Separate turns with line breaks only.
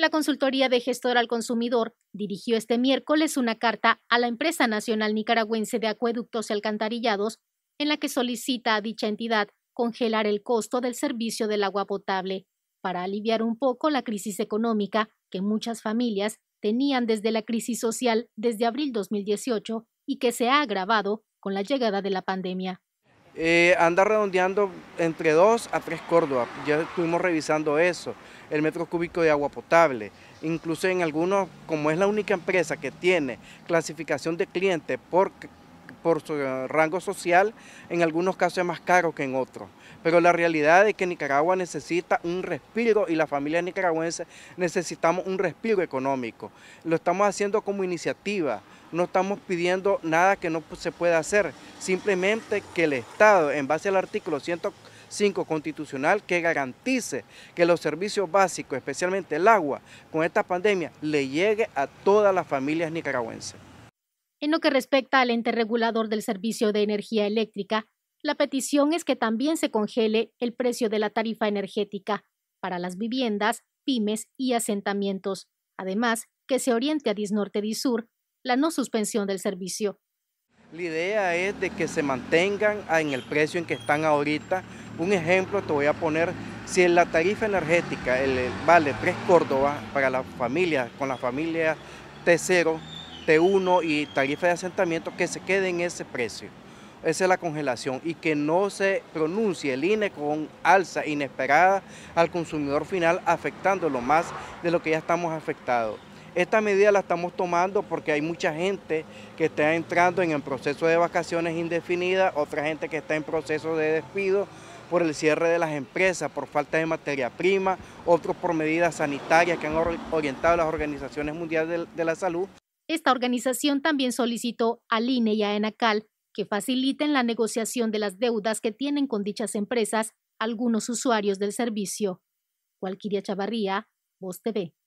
La Consultoría de Gestor al Consumidor dirigió este miércoles una carta a la empresa nacional nicaragüense de acueductos y alcantarillados en la que solicita a dicha entidad congelar el costo del servicio del agua potable para aliviar un poco la crisis económica que muchas familias tenían desde la crisis social desde abril 2018 y que se ha agravado con la llegada de la pandemia.
Eh, anda redondeando entre 2 a 3 Córdoba. Ya estuvimos revisando eso, el metro cúbico de agua potable. Incluso en algunos, como es la única empresa que tiene clasificación de cliente por, por su rango social, en algunos casos es más caro que en otros. Pero la realidad es que Nicaragua necesita un respiro y la familia nicaragüense necesitamos un respiro económico. Lo estamos haciendo como iniciativa, no estamos pidiendo nada que no se pueda hacer simplemente que el Estado, en base al artículo 105 constitucional, que garantice que los servicios básicos, especialmente el agua, con esta pandemia, le llegue a todas las familias nicaragüenses.
En lo que respecta al ente regulador del servicio de energía eléctrica, la petición es que también se congele el precio de la tarifa energética para las viviendas, pymes y asentamientos. Además, que se oriente a Disnorte Disur la no suspensión del servicio.
La idea es de que se mantengan en el precio en que están ahorita. Un ejemplo te voy a poner, si en la tarifa energética el, vale 3 Córdoba para las familias, con la familia T0, T1 y tarifa de asentamiento, que se quede en ese precio. Esa es la congelación y que no se pronuncie el INE con alza inesperada al consumidor final, afectándolo más de lo que ya estamos afectados. Esta medida la estamos tomando porque hay mucha gente que está entrando en el proceso de vacaciones indefinidas, otra gente que está en proceso de despido por el cierre de las empresas, por falta de materia prima, otros por medidas sanitarias que han orientado las organizaciones mundiales de la salud.
Esta organización también solicitó al INE y a ENACAL que faciliten la negociación de las deudas que tienen con dichas empresas algunos usuarios del servicio. Cualquiria Chavarría, Voz TV.